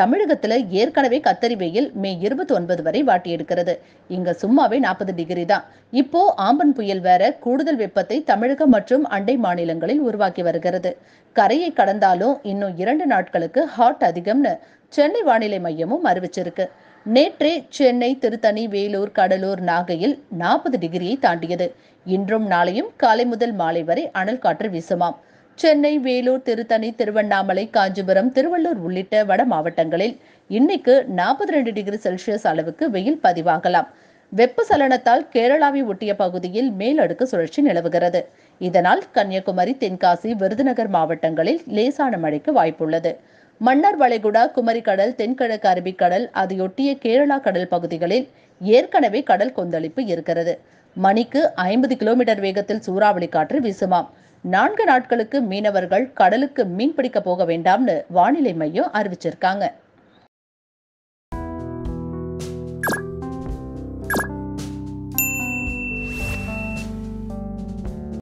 தமிழகத்துல ஏற்கனவே கத்தரி வெயில் மே இருபத்தி ஒன்பது வரை வாட்டி எடுக்கிறது இங்க சும்மாவே நாற்பது டிகிரி தான் இப்போ ஆம்பன் புயல் வேற கூடுதல் வெப்பத்தை தமிழகம் மற்றும் அண்டை மாநிலங்களில் உருவாக்கி வருகிறது கரையை கடந்தாலும் இன்னும் இரண்டு நாட்களுக்கு ஹாட் அதிகம்னு சென்னை வானிலை மையமும் அறிவிச்சிருக்கு நேற்றே சென்னை திருத்தணி வேலூர் கடலூர் நாகையில் நாற்பது டிகிரியை தாண்டியது இன்றும் நாளையும் காலை முதல் மாலை வரை அனல் காற்று வீசுமாம் சென்னை வேலூர் திருத்தணி திருவண்ணாமலை காஞ்சிபுரம் திருவள்ளூர் உள்ளிட்ட வட மாவட்டங்களில் இன்னைக்கு நாற்பத்தி ரெண்டு டிகிரி செல்சியஸ் அளவுக்கு வெயில் பதிவாகலாம் வெப்ப சலனத்தால் கேரளாவை ஒட்டிய பகுதியில் மேலடுக்கு சுழற்சி நிலவுகிறது இதனால் கன்னியாகுமரி தென்காசி விருதுநகர் மாவட்டங்களில் லேசான மழைக்கு வாய்ப்புள்ளது மன்னார் வளைகுடா குமரி கடல் தென்கிழக்கு அரபிக்கடல் அதையொட்டிய கேரளா கடல் பகுதிகளில் ஏற்கனவே கடல் கொந்தளிப்பு இருக்கிறது மணிக்கு ஐம்பது கிலோமீட்டர் வேகத்தில் சூறாவளி காற்று வீசுமாம் நான்கு நாட்களுக்கு மீனவர்கள் கடலுக்கு மீன் பிடிக்க போக வேண்டாம்னு வானிலை மையம் அறிவிச்சிருக்காங்க